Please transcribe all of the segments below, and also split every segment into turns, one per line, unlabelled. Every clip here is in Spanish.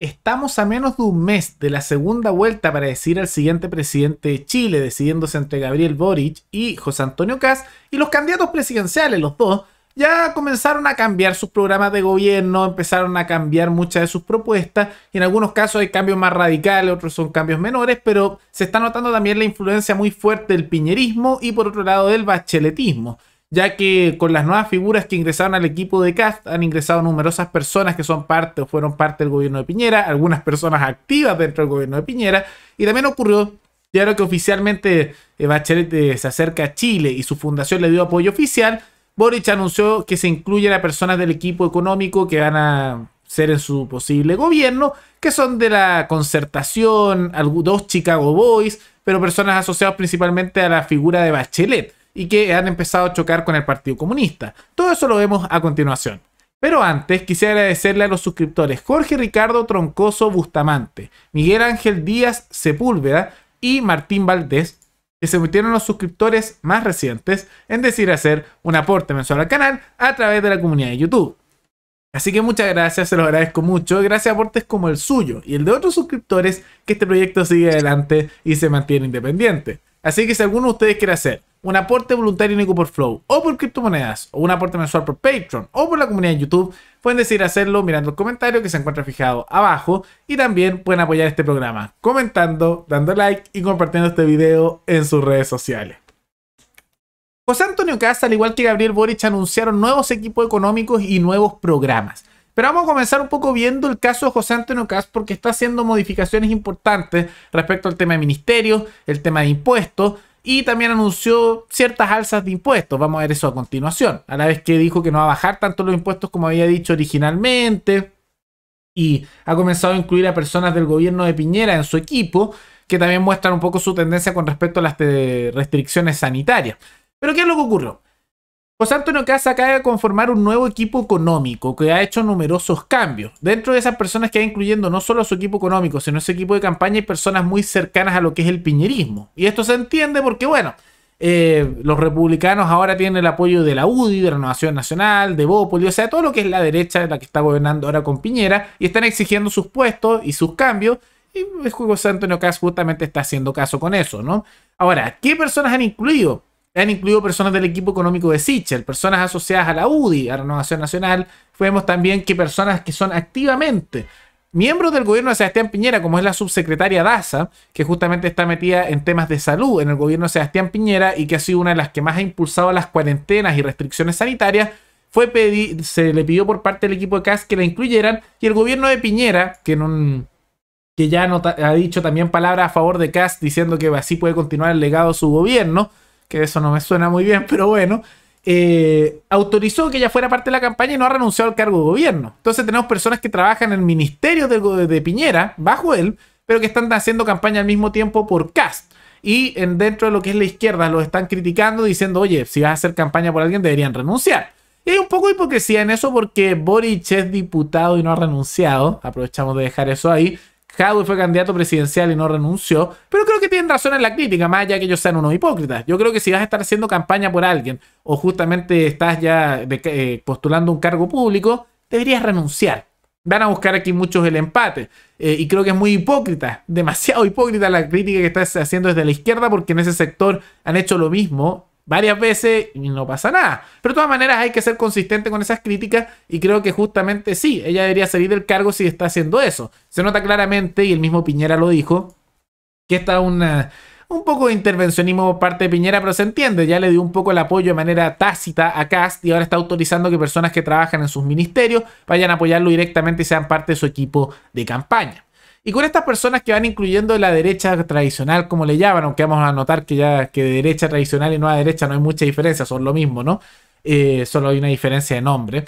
Estamos a menos de un mes de la segunda vuelta para decir al siguiente presidente de Chile, decidiéndose entre Gabriel Boric y José Antonio Kast, y los candidatos presidenciales, los dos, ya comenzaron a cambiar sus programas de gobierno, empezaron a cambiar muchas de sus propuestas, y en algunos casos hay cambios más radicales, otros son cambios menores, pero se está notando también la influencia muy fuerte del piñerismo y por otro lado del bacheletismo ya que con las nuevas figuras que ingresaron al equipo de CAST han ingresado numerosas personas que son parte o fueron parte del gobierno de Piñera, algunas personas activas dentro del gobierno de Piñera, y también ocurrió ya que oficialmente eh, Bachelet eh, se acerca a Chile y su fundación le dio apoyo oficial, Boric anunció que se incluyen a personas del equipo económico que van a ser en su posible gobierno, que son de la concertación, dos Chicago Boys, pero personas asociadas principalmente a la figura de Bachelet y que han empezado a chocar con el Partido Comunista. Todo eso lo vemos a continuación. Pero antes quisiera agradecerle a los suscriptores Jorge Ricardo Troncoso Bustamante, Miguel Ángel Díaz Sepúlveda y Martín Valdés, que se metieron los suscriptores más recientes, en decir hacer un aporte mensual al canal a través de la comunidad de YouTube. Así que muchas gracias, se los agradezco mucho. Gracias a aportes como el suyo y el de otros suscriptores que este proyecto sigue adelante y se mantiene independiente. Así que si alguno de ustedes quiere hacer un aporte voluntario único por Flow, o por criptomonedas, o un aporte mensual por Patreon, o por la comunidad de YouTube, pueden decidir hacerlo mirando el comentario que se encuentra fijado abajo y también pueden apoyar este programa comentando, dando like y compartiendo este video en sus redes sociales. José Antonio Casa, al igual que Gabriel Boric, anunciaron nuevos equipos económicos y nuevos programas. Pero vamos a comenzar un poco viendo el caso de José Antonio Cas porque está haciendo modificaciones importantes respecto al tema de ministerios, el tema de impuestos, y también anunció ciertas alzas de impuestos. Vamos a ver eso a continuación. A la vez que dijo que no va a bajar tanto los impuestos como había dicho originalmente. Y ha comenzado a incluir a personas del gobierno de Piñera en su equipo, que también muestran un poco su tendencia con respecto a las restricciones sanitarias. Pero ¿qué es lo que ocurrió? José Antonio Casa acaba de conformar un nuevo equipo económico que ha hecho numerosos cambios. Dentro de esas personas que va incluyendo no solo su equipo económico, sino a su equipo de campaña y personas muy cercanas a lo que es el piñerismo. Y esto se entiende porque, bueno, eh, los republicanos ahora tienen el apoyo de la UDI, de Renovación Nacional, de Bópoli, o sea, todo lo que es la derecha, la que está gobernando ahora con Piñera, y están exigiendo sus puestos y sus cambios. Y José Antonio Cas justamente está haciendo caso con eso, ¿no? Ahora, ¿qué personas han incluido? han incluido personas del equipo económico de Sichel, personas asociadas a la UDI, a Renovación Nacional. Vemos también que personas que son activamente miembros del gobierno de Sebastián Piñera, como es la subsecretaria Daza, que justamente está metida en temas de salud en el gobierno de Sebastián Piñera y que ha sido una de las que más ha impulsado las cuarentenas y restricciones sanitarias, fue se le pidió por parte del equipo de CAS que la incluyeran y el gobierno de Piñera, que que ya ha dicho también palabras a favor de CAS diciendo que así puede continuar el legado de su gobierno, que eso no me suena muy bien, pero bueno, eh, autorizó que ella fuera parte de la campaña y no ha renunciado al cargo de gobierno. Entonces tenemos personas que trabajan en el ministerio de, Piñera, bajo él, pero que están haciendo campaña al mismo tiempo por Cast. Y en, dentro de lo que es la izquierda los están criticando diciendo, oye, si vas a hacer campaña por alguien deberían renunciar. Y hay un poco de hipocresía en eso porque Boric es diputado y no ha renunciado. Aprovechamos de dejar eso ahí. Jadwe fue candidato presidencial y no renunció, pero creo que tienen razón en la crítica, más allá que ellos sean unos hipócritas. Yo creo que si vas a estar haciendo campaña por alguien o justamente estás ya eh, postulando un cargo público, deberías renunciar. Van a buscar aquí muchos el empate. Eh, y creo que es muy hipócrita, demasiado hipócrita la crítica que estás haciendo desde la izquierda, porque en ese sector han hecho lo mismo varias veces y no pasa nada. Pero de todas maneras hay que ser consistente con esas críticas y creo que justamente sí, ella debería salir del cargo si está haciendo eso. Se nota claramente, y el mismo Piñera lo dijo, que está un poco de intervencionismo por parte de Piñera, pero se entiende, ya le dio un poco el apoyo de manera tácita a Cast y ahora está autorizando que personas que trabajan en sus ministerios vayan a apoyarlo directamente y sean parte de su equipo de campaña. Y con estas personas que van incluyendo la derecha tradicional, como le llaman, aunque vamos a notar que ya que de derecha tradicional y nueva derecha no hay mucha diferencia, son lo mismo, ¿no? Eh, solo hay una diferencia de nombre.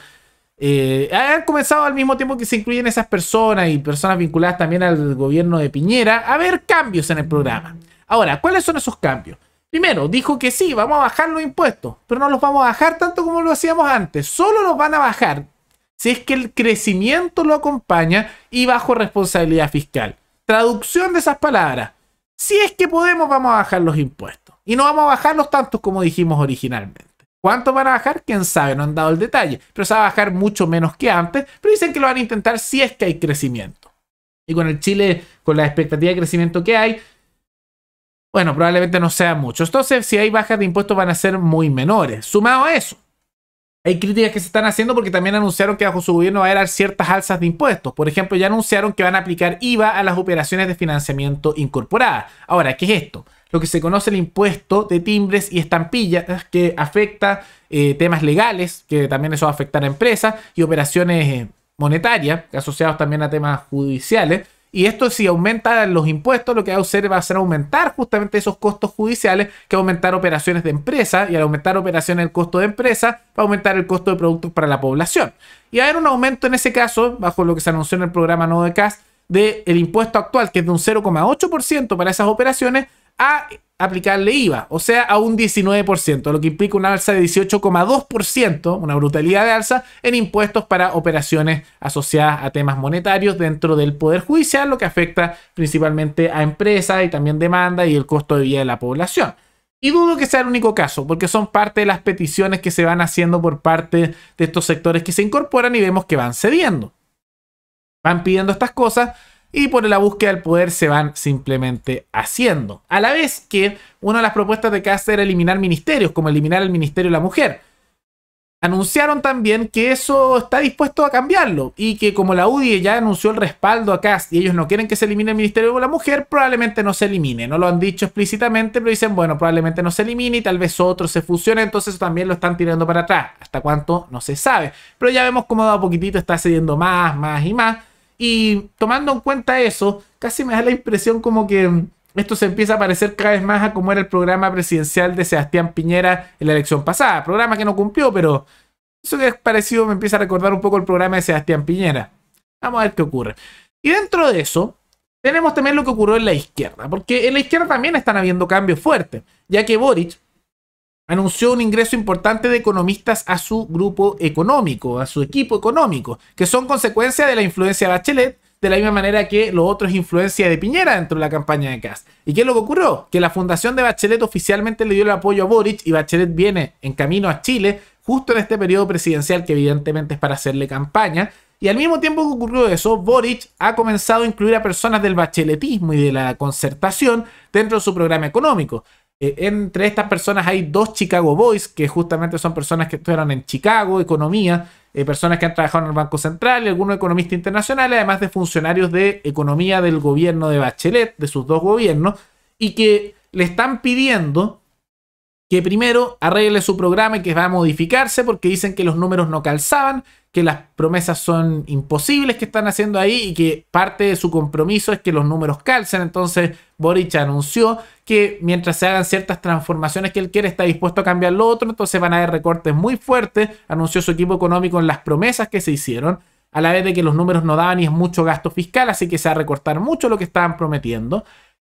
Eh, han comenzado al mismo tiempo que se incluyen esas personas y personas vinculadas también al gobierno de Piñera a ver cambios en el programa. Ahora, ¿cuáles son esos cambios? Primero, dijo que sí, vamos a bajar los impuestos, pero no los vamos a bajar tanto como lo hacíamos antes. Solo los van a bajar si es que el crecimiento lo acompaña y bajo responsabilidad fiscal. Traducción de esas palabras. Si es que podemos, vamos a bajar los impuestos. Y no vamos a bajarlos tantos como dijimos originalmente. ¿Cuánto van a bajar? Quién sabe, no han dado el detalle. Pero se va a bajar mucho menos que antes. Pero dicen que lo van a intentar si es que hay crecimiento. Y con el Chile, con la expectativa de crecimiento que hay, bueno, probablemente no sea mucho. Entonces, si hay bajas de impuestos, van a ser muy menores. Sumado a eso, hay críticas que se están haciendo porque también anunciaron que bajo su gobierno va a haber ciertas alzas de impuestos. Por ejemplo, ya anunciaron que van a aplicar IVA a las operaciones de financiamiento incorporada. Ahora, ¿qué es esto? Lo que se conoce el impuesto de timbres y estampillas que afecta eh, temas legales, que también eso va a afectar a empresas y operaciones eh, monetarias asociados también a temas judiciales. Y esto si aumentan los impuestos, lo que va a hacer va a ser aumentar justamente esos costos judiciales, que aumentar operaciones de empresa, y al aumentar operaciones el costo de empresa, va a aumentar el costo de productos para la población. Y va a haber un aumento en ese caso, bajo lo que se anunció en el programa no de de del impuesto actual, que es de un 0,8% para esas operaciones, a aplicarle IVA, o sea, a un 19%, lo que implica una alza de 18,2%, una brutalidad de alza en impuestos para operaciones asociadas a temas monetarios dentro del Poder Judicial, lo que afecta principalmente a empresas y también demanda y el costo de vida de la población. Y dudo que sea el único caso, porque son parte de las peticiones que se van haciendo por parte de estos sectores que se incorporan y vemos que van cediendo. Van pidiendo estas cosas, y por la búsqueda del poder se van simplemente haciendo. A la vez que una de las propuestas de Cass era eliminar ministerios, como eliminar el Ministerio de la Mujer. Anunciaron también que eso está dispuesto a cambiarlo y que como la UDI ya anunció el respaldo a Cass y ellos no quieren que se elimine el Ministerio de la Mujer, probablemente no se elimine. No lo han dicho explícitamente, pero dicen, bueno, probablemente no se elimine y tal vez otro se fusione entonces también lo están tirando para atrás. Hasta cuánto no se sabe. Pero ya vemos cómo a poquitito está cediendo más, más y más y tomando en cuenta eso, casi me da la impresión como que esto se empieza a parecer cada vez más a como era el programa presidencial de Sebastián Piñera en la elección pasada. Programa que no cumplió, pero eso que es parecido me empieza a recordar un poco el programa de Sebastián Piñera. Vamos a ver qué ocurre. Y dentro de eso, tenemos también lo que ocurrió en la izquierda, porque en la izquierda también están habiendo cambios fuertes, ya que Boric anunció un ingreso importante de economistas a su grupo económico, a su equipo económico, que son consecuencia de la influencia de Bachelet, de la misma manera que lo otro es influencia de Piñera dentro de la campaña de Cas. ¿Y qué es lo que ocurrió? Que la fundación de Bachelet oficialmente le dio el apoyo a Boric y Bachelet viene en camino a Chile justo en este periodo presidencial que evidentemente es para hacerle campaña. Y al mismo tiempo que ocurrió eso, Boric ha comenzado a incluir a personas del bacheletismo y de la concertación dentro de su programa económico. Eh, entre estas personas hay dos Chicago Boys, que justamente son personas que estuvieron en Chicago, economía, eh, personas que han trabajado en el Banco Central y algunos economistas internacionales, además de funcionarios de economía del gobierno de Bachelet, de sus dos gobiernos, y que le están pidiendo que primero arregle su programa y que va a modificarse porque dicen que los números no calzaban que las promesas son imposibles que están haciendo ahí y que parte de su compromiso es que los números calcen. Entonces Boric anunció que mientras se hagan ciertas transformaciones que él quiere, está dispuesto a cambiar lo otro, entonces van a haber recortes muy fuertes. Anunció su equipo económico en las promesas que se hicieron, a la vez de que los números no daban y es mucho gasto fiscal, así que se va a recortar mucho lo que estaban prometiendo.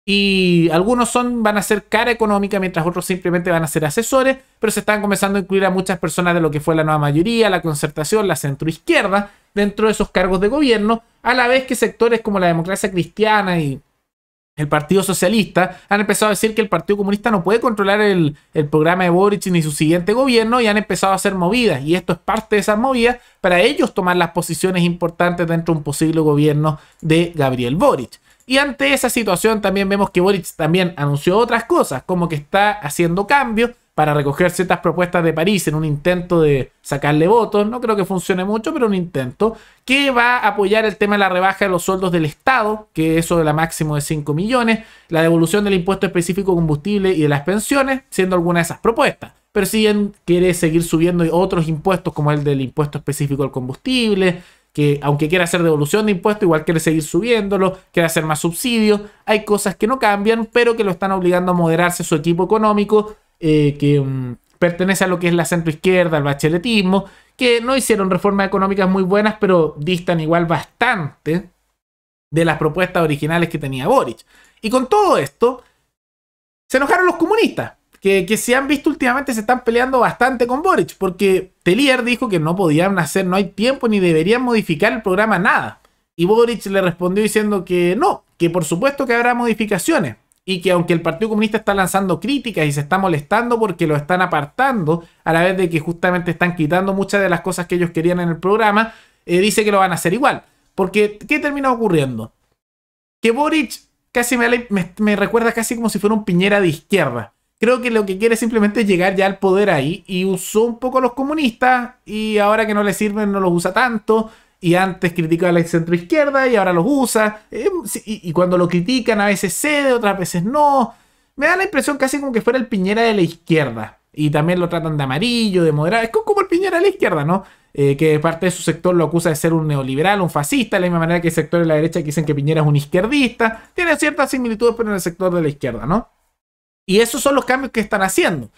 Y algunos son, van a ser cara económica, mientras otros simplemente van a ser asesores, pero se están comenzando a incluir a muchas personas de lo que fue la nueva mayoría, la concertación, la centroizquierda, dentro de esos cargos de gobierno, a la vez que sectores como la democracia cristiana y el Partido Socialista han empezado a decir que el Partido Comunista no puede controlar el, el, programa de Boric ni su siguiente gobierno y han empezado a hacer movidas. Y esto es parte de esas movidas para ellos tomar las posiciones importantes dentro de un posible gobierno de Gabriel Boric. Y ante esa situación también vemos que Boric también anunció otras cosas, como que está haciendo cambios para recoger ciertas propuestas de París en un intento de sacarle votos, no creo que funcione mucho, pero un intento, que va a apoyar el tema de la rebaja de los sueldos del Estado, que eso de la máximo de 5 millones, la devolución del impuesto específico combustible y de las pensiones, siendo alguna de esas propuestas pero si bien quiere seguir subiendo otros impuestos como el del impuesto específico al combustible, que aunque quiera hacer devolución de impuestos, igual quiere seguir subiéndolo, quiere hacer más subsidios. Hay cosas que no cambian, pero que lo están obligando a moderarse su equipo económico, eh, que mm, pertenece a lo que es la centroizquierda, al bacheletismo, que no hicieron reformas económicas muy buenas, pero distan igual bastante de las propuestas originales que tenía Boric. Y con todo esto, se enojaron los comunistas que, se han visto últimamente se están peleando bastante con Boric, porque Telier dijo que no podían hacer, no hay tiempo ni deberían modificar el programa nada. Y Boric le respondió diciendo que no, que por supuesto que habrá modificaciones y que aunque el Partido Comunista está lanzando críticas y se está molestando porque lo están apartando, a la vez de que justamente están quitando muchas de las cosas que ellos querían en el programa, eh, dice que lo van a hacer igual. Porque, ¿qué termina ocurriendo? Que Boric casi me recuerda casi como si fuera un Piñera de izquierda creo que lo que quiere simplemente es llegar ya al poder ahí y usó un poco los comunistas y ahora que no le sirven no los usa tanto y antes criticó a la izquierda y ahora los usa eh, y, cuando lo critican a veces cede, otras veces no. Me da la impresión casi como que fuera el Piñera de la izquierda y también lo tratan de amarillo, de moderado, es como el Piñera de la izquierda, ¿no? Eh, que parte de su sector lo acusa de ser un neoliberal, un fascista, de la misma manera que el sector de la derecha que dicen que Piñera es un izquierdista, tiene ciertas similitudes pero en el sector de la izquierda, ¿no? Y esos son los cambios que están haciendo.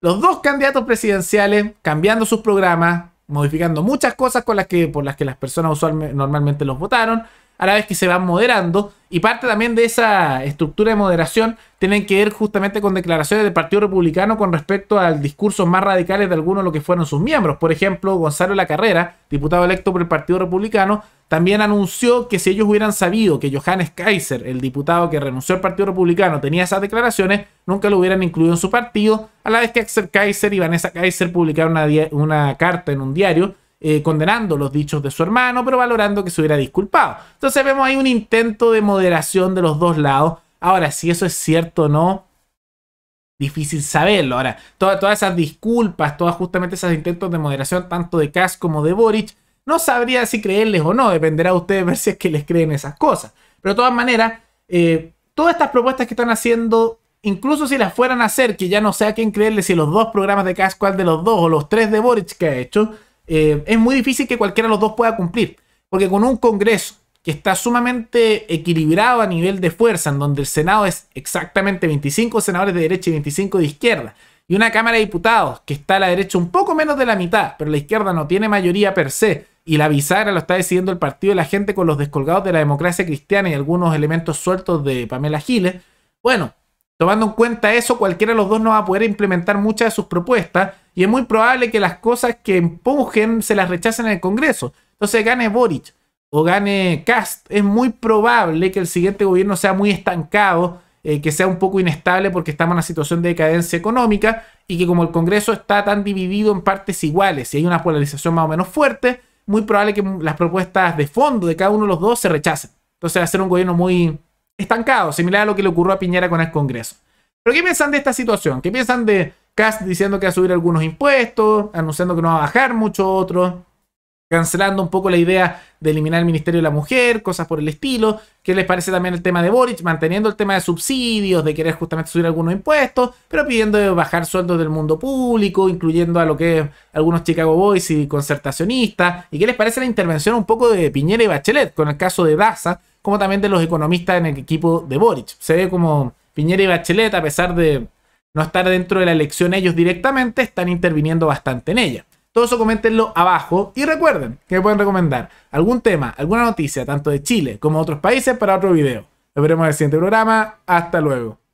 Los dos candidatos presidenciales cambiando sus programas, modificando muchas cosas con las que, por las que las personas usualmente, normalmente los votaron, a la vez que se van moderando. Y parte también de esa estructura de moderación tienen que ver justamente con declaraciones del Partido Republicano con respecto al discurso más radicales de algunos de los que fueron sus miembros. Por ejemplo, Gonzalo La Carrera, diputado electo por el Partido Republicano, también anunció que si ellos hubieran sabido que Johannes Kaiser, el diputado que renunció al Partido Republicano, tenía esas declaraciones, nunca lo hubieran incluido en su partido, a la vez que Axel Kaiser y Vanessa Kaiser publicaron una carta en un diario eh, condenando los dichos de su hermano, pero valorando que se hubiera disculpado. Entonces vemos ahí un intento de moderación de los dos lados. Ahora, si eso es cierto o no, difícil saberlo. Ahora, todas esas disculpas, todas justamente esos intentos de moderación, tanto de Cass como de Boric, no sabría si creerles o no, dependerá de ustedes ver si es que les creen esas cosas. Pero de todas maneras, eh, todas estas propuestas que están haciendo, incluso si las fueran a hacer, que ya no sé a quién creerle, si los dos programas de Cass, cuál de los dos o los tres de Boric que ha hecho, eh, es muy difícil que cualquiera de los dos pueda cumplir. Porque con un Congreso que está sumamente equilibrado a nivel de fuerza, en donde el Senado es exactamente 25 senadores de derecha y 25 de izquierda, y una Cámara de Diputados que está a la derecha un poco menos de la mitad, pero la izquierda no tiene mayoría per se, y la bisagra lo está decidiendo el partido de la gente con los descolgados de la democracia cristiana y algunos elementos sueltos de Pamela Giles, bueno, tomando en cuenta eso, cualquiera de los dos no va a poder implementar muchas de sus propuestas y es muy probable que las cosas que empujen se las rechacen en el Congreso. Entonces gane Boric o gane Cast. Es muy probable que el siguiente gobierno sea muy estancado, eh, que sea un poco inestable porque estamos en una situación de decadencia económica y que como el Congreso está tan dividido en partes iguales y hay una polarización más o menos fuerte, muy probable que las propuestas de fondo de cada uno de los dos se rechacen. Entonces va a ser un gobierno muy estancado, similar a lo que le ocurrió a Piñera con el Congreso. Pero ¿qué piensan de esta situación? ¿Qué piensan de Cass diciendo que va a subir algunos impuestos, anunciando que no va a bajar mucho otros, cancelando un poco la idea de eliminar el Ministerio de la Mujer, cosas por el estilo. ¿Qué les parece también el tema de Boric? Manteniendo el tema de subsidios, de querer justamente subir algunos impuestos, pero pidiendo bajar sueldos del mundo público, incluyendo a lo que es algunos Chicago Boys y concertacionistas. ¿Y qué les parece la intervención un poco de Piñera y Bachelet con el caso de Daza, como también de los economistas en el equipo de Boric? Se ve como Piñera y Bachelet, a pesar de no estar dentro de la elección ellos directamente, están interviniendo bastante en ella. Todo eso coméntenlo abajo y recuerden que me pueden recomendar algún tema, alguna noticia, tanto de Chile como de otros países, para otro video. Nos veremos en el siguiente programa. Hasta luego.